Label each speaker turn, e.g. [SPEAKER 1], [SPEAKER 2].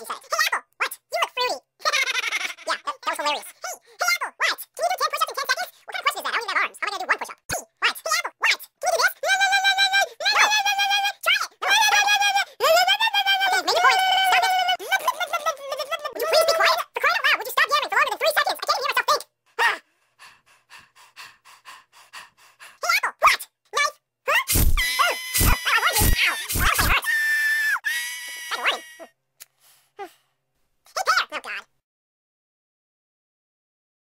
[SPEAKER 1] Hey, Apple, what? You look fruity. yeah, that, that was hilarious. Hey, hey, Apple,
[SPEAKER 2] Oh, God.